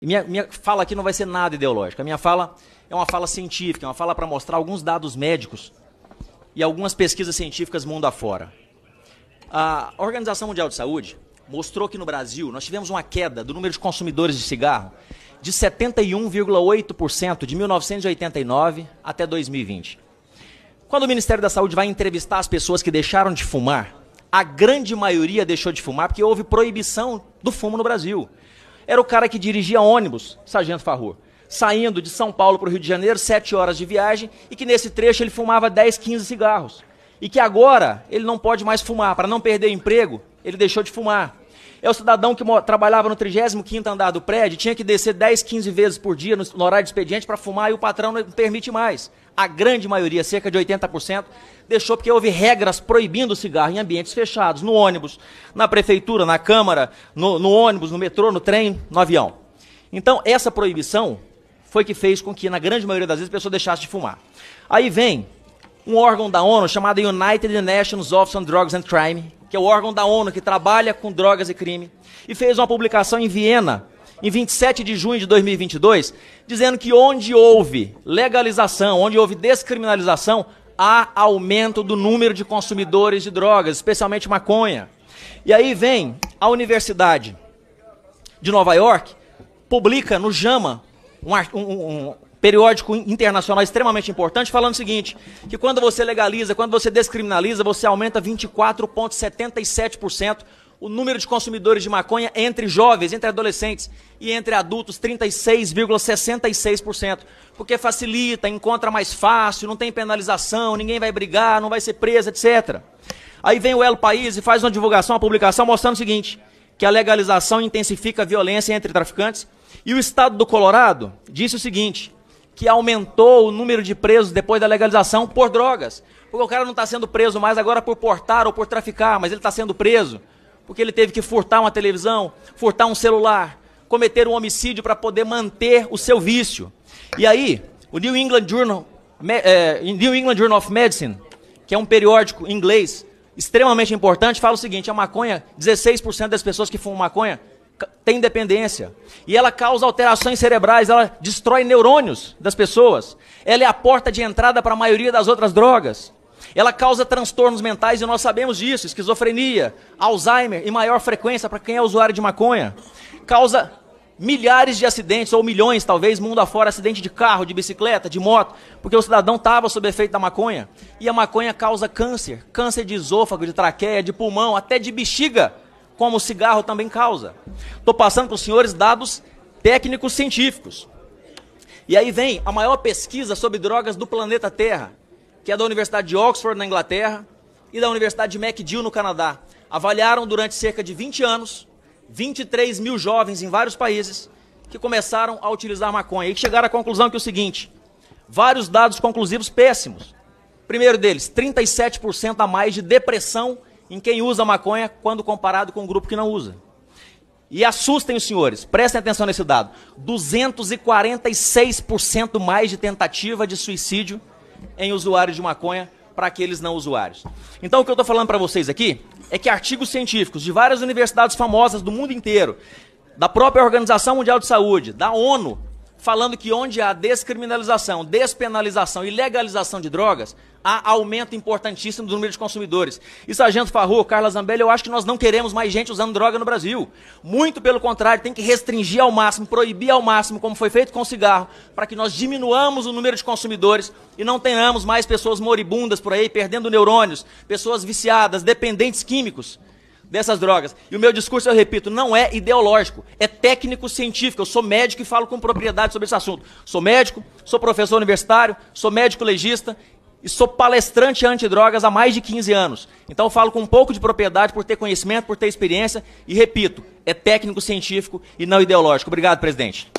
Minha, minha fala aqui não vai ser nada ideológica. A minha fala é uma fala científica, é uma fala para mostrar alguns dados médicos e algumas pesquisas científicas mundo afora. A Organização Mundial de Saúde mostrou que no Brasil nós tivemos uma queda do número de consumidores de cigarro de 71,8% de 1989 até 2020. Quando o Ministério da Saúde vai entrevistar as pessoas que deixaram de fumar, a grande maioria deixou de fumar porque houve proibição do fumo no Brasil. Era o cara que dirigia ônibus, Sargento Farrur, saindo de São Paulo para o Rio de Janeiro, sete horas de viagem, e que nesse trecho ele fumava 10, 15 cigarros. E que agora ele não pode mais fumar. Para não perder emprego, ele deixou de fumar é o cidadão que trabalhava no 35 andar do prédio, tinha que descer 10, 15 vezes por dia no, no horário de expediente para fumar e o patrão não permite mais. A grande maioria, cerca de 80%, deixou porque houve regras proibindo o cigarro em ambientes fechados, no ônibus, na prefeitura, na Câmara, no, no ônibus, no metrô, no trem, no avião. Então, essa proibição foi que fez com que, na grande maioria das vezes, a pessoa deixasse de fumar. Aí vem um órgão da ONU chamado United Nations Office on Drugs and Crime, que é o órgão da ONU que trabalha com drogas e crime, e fez uma publicação em Viena, em 27 de junho de 2022, dizendo que onde houve legalização, onde houve descriminalização, há aumento do número de consumidores de drogas, especialmente maconha. E aí vem a Universidade de Nova York, publica no JAMA um, um, periódico internacional extremamente importante, falando o seguinte: que quando você legaliza, quando você descriminaliza, você aumenta 24,77% o número de consumidores de maconha entre jovens, entre adolescentes e entre adultos, 36,66%. Porque facilita, encontra mais fácil, não tem penalização, ninguém vai brigar, não vai ser preso, etc. Aí vem o elo País e faz uma divulgação, uma publicação mostrando o seguinte: que a legalização intensifica a violência entre traficantes. E o estado do Colorado disse o seguinte: que aumentou o número de presos depois da legalização por drogas. Porque o cara não está sendo preso mais agora por portar ou por traficar, mas ele está sendo preso porque ele teve que furtar uma televisão, furtar um celular, cometer um homicídio para poder manter o seu vício. E aí, o New England Journal, é, New England Journal of Medicine, que é um periódico inglês extremamente importante, fala o seguinte: a maconha, 16% das pessoas que fumam maconha tem dependência. E ela causa alterações cerebrais, ela destrói neurônios das pessoas. Ela é a porta de entrada para a maioria das outras drogas. Ela causa transtornos mentais e nós sabemos disso, esquizofrenia, Alzheimer e maior frequência para quem é usuário de maconha. Causa milhares de acidentes, ou milhões talvez, mundo afora, acidente de carro, de bicicleta, de moto, porque o cidadão estava sob efeito da maconha. E a maconha causa câncer, câncer de esôfago, de traqueia, de pulmão, até de bexiga como o cigarro também causa. Estou passando para os senhores dados técnicos científicos. E aí vem a maior pesquisa sobre drogas do planeta Terra, que é da Universidade de Oxford, na Inglaterra, e da Universidade de McGill, no Canadá. Avaliaram durante cerca de 20 anos 23 mil jovens em vários países que começaram a utilizar maconha. E chegaram à conclusão que é o seguinte: vários dados conclusivos péssimos. Primeiro deles, 37% a mais de depressão em quem usa maconha quando comparado com o um grupo que não usa. E assustem os senhores, prestem atenção nesse dado: 246% mais de tentativa de suicídio em usuários de maconha para aqueles não usuários. Então, o que eu estou falando para vocês aqui é que artigos científicos de várias universidades famosas do mundo inteiro, da própria Organização Mundial de Saúde, da ONU, falando que onde há descriminalização, despenalização e legalização de drogas, há aumento importantíssimo do número de consumidores. E Sargento Farrou, Carla Zambelli, eu acho que nós não queremos mais gente usando droga no Brasil. Muito pelo contrário, tem que restringir ao máximo, proibir ao máximo, como foi feito com o cigarro, para que nós diminuamos o número de consumidores e não tenhamos mais pessoas moribundas por aí, perdendo neurônios, pessoas viciadas, dependentes químicos dessas drogas. E o meu discurso, eu repito, não é ideológico, é técnico-científico. Eu sou médico e falo com propriedade sobre esse assunto. Sou médico, sou professor universitário, sou médico legista e sou palestrante antidrogas há mais de 15 anos. Então eu falo com um pouco de propriedade por ter conhecimento, por ter experiência e repito, é técnico científico e não ideológico. Obrigado, presidente.